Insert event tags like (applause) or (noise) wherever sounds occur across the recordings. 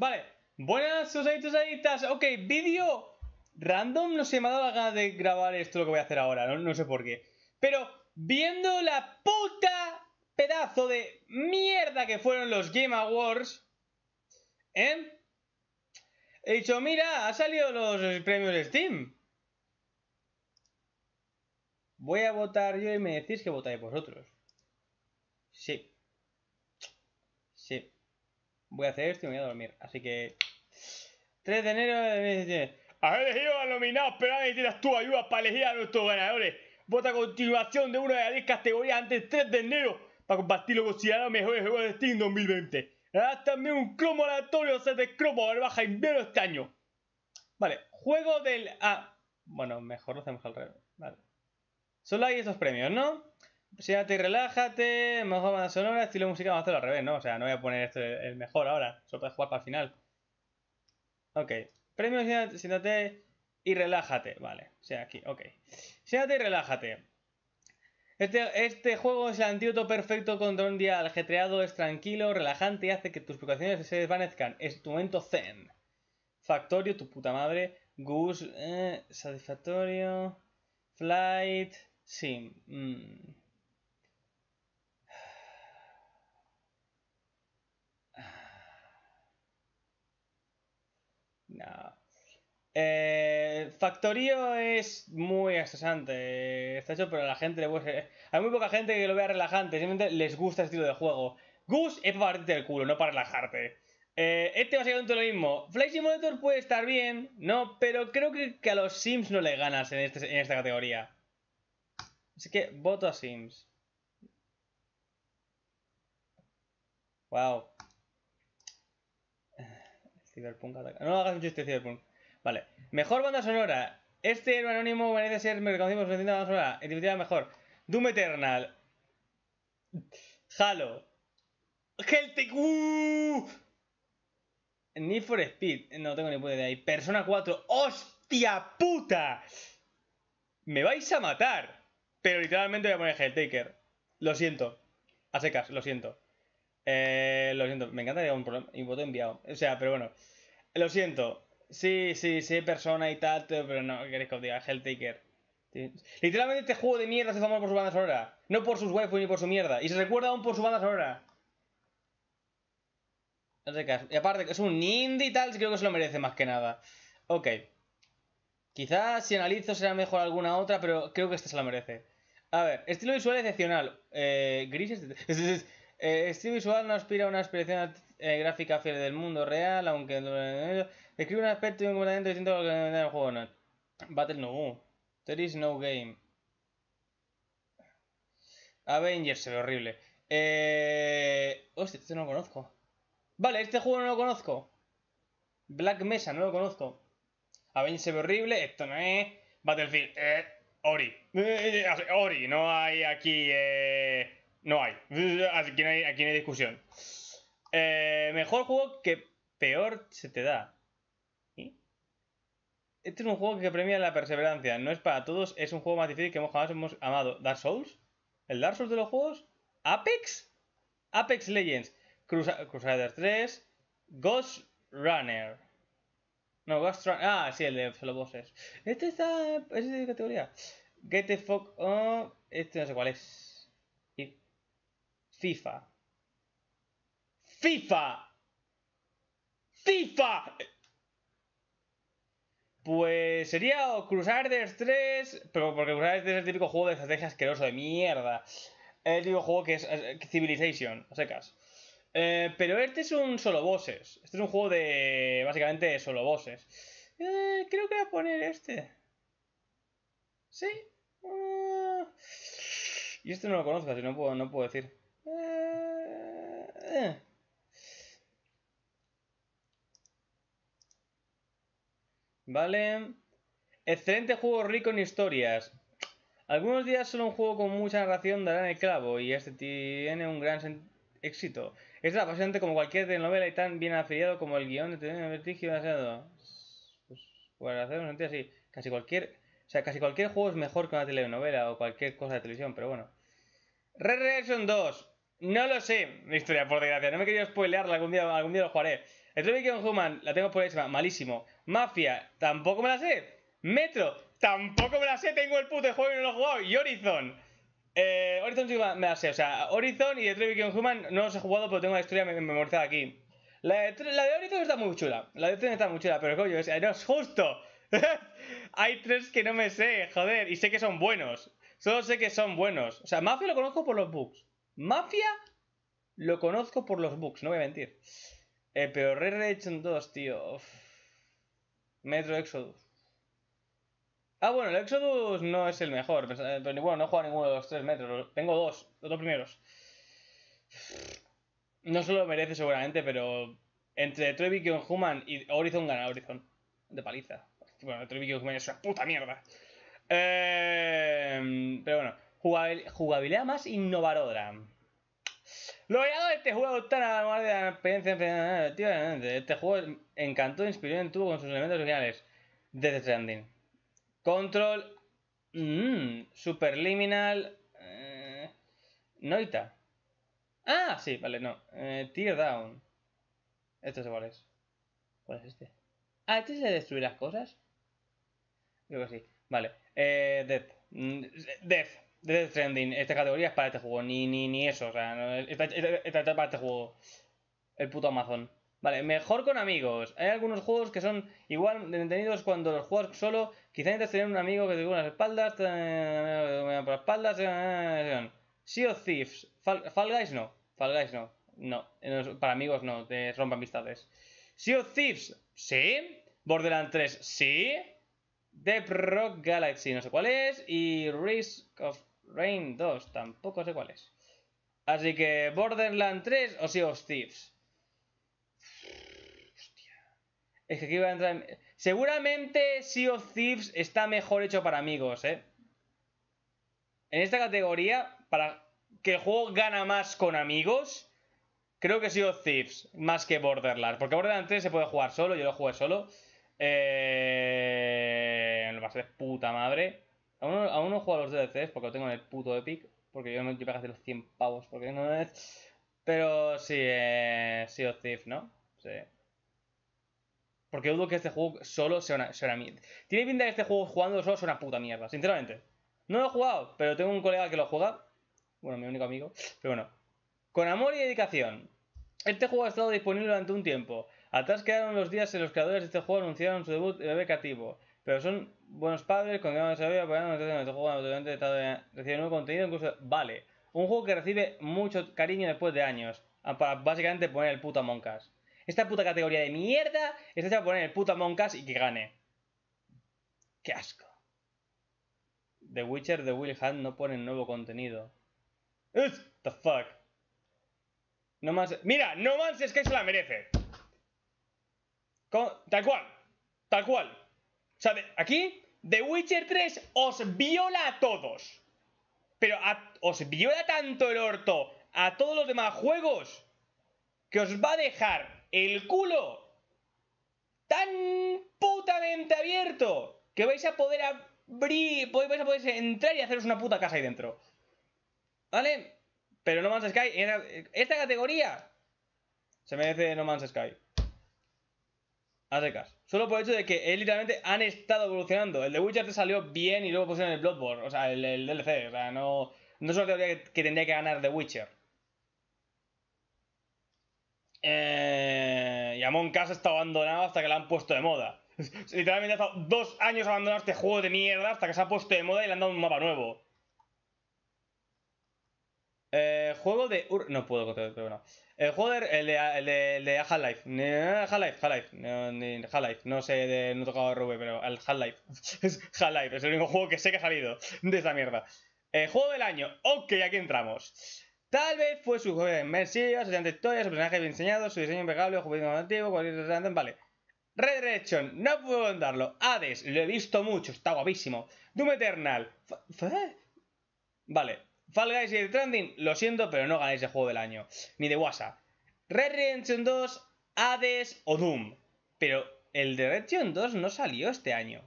Vale, buenas susaditos, susaditas. Ok, vídeo random. No sé, me ha dado la gana de grabar esto lo que voy a hacer ahora. No, sé por qué. Pero viendo la puta pedazo de mierda que fueron los Game Awards, ¿eh? He dicho, mira, ha salido los premios de Steam. Voy a votar yo y me decís que votáis vosotros. Sí voy a hacer esto y me voy a dormir. Así que... 3 de enero de... Has elegido a nominados, pero ahora necesitas tu ayuda para elegir a nuestros ganadores. Vota a continuación de una de las 10 categorías antes del 3 de enero para compartir lo considerado mejores juegos de Steam 2020. Haz también un cromo aleatorio o sea de cromo de baja invierno este año. Vale, juego del... Ah, bueno, mejor lo hacemos al revés. Vale. Solo hay esos premios, ¿no? Siéntate y relájate, mejor banda sonora, estilo musical, a hacerlo al revés, ¿no? O sea, no voy a poner esto el mejor ahora, solo para jugar para el final. Ok, premio siéntate y relájate, vale, o sea, aquí, ok. Siéntate y relájate. Este, este juego es el antídoto perfecto contra un día aljetreado, es tranquilo, relajante y hace que tus preocupaciones se desvanezcan. Es tu momento zen. Factorio, tu puta madre. Goose, eh, Satisfactorio. Flight, Sim. mmm... Eh, factorio es muy estresante. Eh, está hecho, pero la gente le eh, Hay muy poca gente que lo vea relajante. Simplemente les gusta este estilo de juego. gus es para partirte el culo, no para relajarte. Eh, este básicamente lo mismo. Flight Simulator puede estar bien, ¿no? Pero creo que, a los Sims no le ganas este, en, esta categoría. Así que voto a Sims. Wow. Cyberpunk No hagas un chiste Cyberpunk. Vale. Mejor banda sonora. Este héroe anónimo merece ser por banda sonora. En definitiva, mejor. Doom Eternal. Halo. Helltaker... ¡Uh! Need for Speed. No tengo ni puta de ahí. Persona 4. ¡Hostia puta! Me vais a matar. Pero literalmente voy a poner Helltaker. Lo siento. A secas, lo siento. Eh, lo siento. Me encanta un, un voto enviado. O sea, pero bueno. Lo siento. Sí, sí, sí, persona y tal, pero no, queréis que os diga, Helltaker. Literalmente este juego de mierda se famoso por su banda sonora. No por sus waifus ni por su mierda. Y se recuerda aún por su banda sonora. No sé qué. Y aparte, es un indie y tal, creo que se lo merece más que nada. Ok. Quizás si analizo será mejor alguna otra, pero creo que esta se la merece. A ver, estilo visual excepcional. Eh, gris (laughs) es... Eh, este visual no aspira a una expresión eh, gráfica fiel del mundo real, aunque Escribe un aspecto y un comportamiento distinto a lo que en el juego. Battle no. There is no game. Avengers se ve horrible. Eh... Hostia, este no lo conozco. Vale, este juego no lo conozco. Black Mesa, no lo conozco. Avengers se ve horrible, esto no es. Battlefield, eh, Ori. (laughs) Ori, no hay aquí. Eh... No hay. Aquí no hay, aquí no hay discusión. Eh, mejor juego que peor se te da. Este es un juego que premia la perseverancia. No es para todos. Es un juego más difícil que jamás hemos amado. Dark Souls. El Dark Souls de los juegos. Apex. Apex Legends. Crusader 3. Ghost Runner. No, Ghost Runner. Ah, sí, el de solo bosses. Este está. Es de categoría. Get the fuck. este no sé cuál es. FIFA. FIFA. FIFA. Pues sería o de estrés pero porque de 3 es el típico juego de estrategia asqueroso de mierda. El típico juego que es, Civilization, o secas. Eh, pero este es un solo bosses. Este es un juego de básicamente solo bosses. Eh, creo que voy a poner este. ¿Sí? Mm. Y este no lo conozco, así no puedo, no puedo decir. Eh, eh. Vale. Excelente juego rico en historias. Algunos días solo un juego con mucha narración en el clavo y este tiene un gran éxito. Es bastante apasionante como cualquier telenovela y tan bien afiliado como el guión de tener pues, así, casi cualquier, o sea, casi cualquier juego es mejor que una telenovela o cualquier cosa de televisión, pero bueno. Red Reaction 2. No lo sé, mi historia, por desgracia. No me quería spoilearla, algún día, algún día lo jugaré. Detroit King Human, la tengo por ahí, malísimo. Mafia, tampoco me la sé. Metro, tampoco me la sé, tengo el puto juego y no lo he jugado. Y Horizon. Eh, Horizon sí me la sé, o sea, Horizon y Detroit Become Human no los he jugado, pero tengo la historia memorizada aquí. La de, Horizon está muy chula, la de Horizon está muy chula, pero coño, es justo. (laughs) Hay tres que no me sé, joder, y sé que son buenos. Solo sé que son buenos. O sea, Mafia lo conozco por los bugs. Mafia lo conozco por los bugs, no voy a mentir. Eh, pero Red en 2, tío. Metro Exodus. Ah, bueno, el Exodus no es el mejor. Pues, eh, pero, bueno, no he jugado ninguno de los tres metros. Tengo dos, los dos primeros. No se lo merece seguramente, pero entre Trevico Human y Horizon gana Horizon. De paliza. Bueno, Trevico Human es una puta mierda. Eh, pero bueno, jugabilidad más innovadora. Lo hallado de este juego está nada más de la experiencia Este juego encantó inspiró en tu con sus elementos originales. Death Stranding. Control. Mmm, Superliminal. Eh, Noita. Ah, sí, vale, no. Eh, Teardown. Down. Esto es cuál es. ¿Cuál es este? Ah, ¿este se destruir las cosas? Creo que sí. Vale. Eh, death. Mm, death. Death trending. esta categoría es para este juego, ni, ni, eso, o sea, esta, para este juego. El puto Amazon. Vale, mejor con amigos. Hay algunos juegos que son igual detenidos cuando los juegas solo. Quizá necesitas tener un amigo que te diga unas espaldas, por espaldas. Eh, eh, eh. Sea of Thieves, Fall, Guys no, Fall Guys no, no, para amigos no, te rompa amistades. Sea of Thieves, sí. Borderlands 3, sí. Deep Rock Galaxy, no sé cuál es. Y Risk of Rain 2, tampoco sé cuál es. Así que Borderland 3 o Sea of Thieves. Hostia. Es que aquí va a entrar... Seguramente Sea of Thieves está mejor hecho para amigos, ¿eh? En esta categoría, para que el juego gana más con amigos, creo que Sea of Thieves, más que Borderlands. Porque Borderlands 3 se puede jugar solo, yo lo jugué solo. Eh... va a ser puta madre. Aún no a los jugadores porque lo tengo en el puto Epic, porque yo no a hacer los 100 pavos, porque no es... Pero sí, eh, Sea ¿no? Sí. Porque dudo que este juego solo sea una, mierda. Tiene pinta que este juego jugando solo sea una puta mierda, sinceramente. No lo he jugado, pero tengo un colega que lo juega. Bueno, mi único amigo. Pero bueno. Con amor y dedicación. Este juego ha estado disponible durante un tiempo. Atrás quedaron los días en los creadores de este juego anunciaron su debut de bebé cativo. Pero son buenos padres, con juego, nuevo contenido, incluso. Vale, un juego que recibe mucho cariño después de años, ah, para básicamente poner el puto Moncas. Esta puta categoría de mierda está hecha para poner el puto Moncas y que gane. ¡Qué asco! The Witcher de Will Hunt no pone nuevo contenido. What the fuck? No más. Mira, No manches Que se la merece. Tal cual. Tal cual sea, Aquí, The Witcher 3 os viola a todos. Pero os viola tanto el orto a todos los demás juegos que os va a dejar el culo tan putamente abierto que vais a poder abrir, pues vais a poder entrar y haceros una puta casa ahí dentro. ¿Vale? Pero No Man's Sky, esta categoría se merece No Man's Sky a secas. Solo por el hecho de que literalmente han estado evolucionando. El de Witcher te salió bien y luego pusieron el Bloodborne, o sea, el, DLC. O sea, no, no es una teoría que, tendría que ganar The Witcher. Eh, y Among Us ha estado abandonado hasta que la han puesto de moda. (laughs) Literalmente ha estado dos años abandonado este juego de mierda hasta que se ha puesto de moda y le han dado un mapa nuevo. Eh, juego de No puedo contar, pero bueno eh, El juego de, el de, el de, el eh, Half-Life. Half-Life, Half-Life. Half-Life. No sé, de, no he tocado Rube, pero el Half-Life. (laughs) Es Half-Life, es el único juego que sé que ha salido de esta mierda. Eh, juego del año. Ok, aquí entramos. Tal vez fue su juego inmersiva, su historia, su personaje bien diseñado, su diseño impecable, su juego antiguo, cualquier Vale. Redirection, no puedo contarlo Hades, lo he visto mucho, está guapísimo. Doom Eternal. vale, Fall Guys y Trending, lo siento, pero no ganáis el juego del año, ni de WhatsApp. Red Redemption 2, Hades o Doom. Pero el de Red Redemption 2 no salió este año.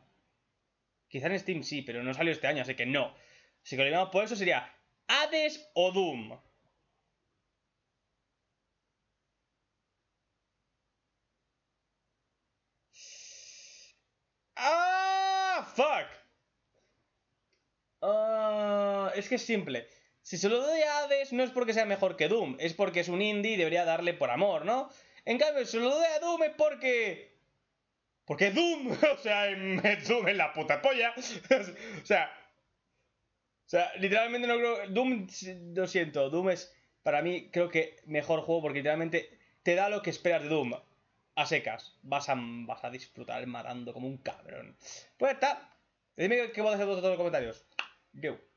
Quizá en Steam sí, pero no salió este año, así que no. Si que por eso sería Hades o Doom. ¡Ah! ¡Fuck! es que es simple. Si se lo doy a Hades no es porque sea mejor que Doom, es porque es un indie y debería darle por amor, ¿no? En cambio, si se lo doy a Doom es porque... Porque Doom, (laughs) o sea, em, Doom en la puta polla. (laughs) o sea... O sea, literalmente no creo... Doom, lo siento, Doom es para mí creo que mejor juego porque literalmente te da lo que esperas de Doom. A secas, vas a, vas a disfrutar matando como un cabrón. Pues está. Dime qué voy a hacer en los comentarios. Yo.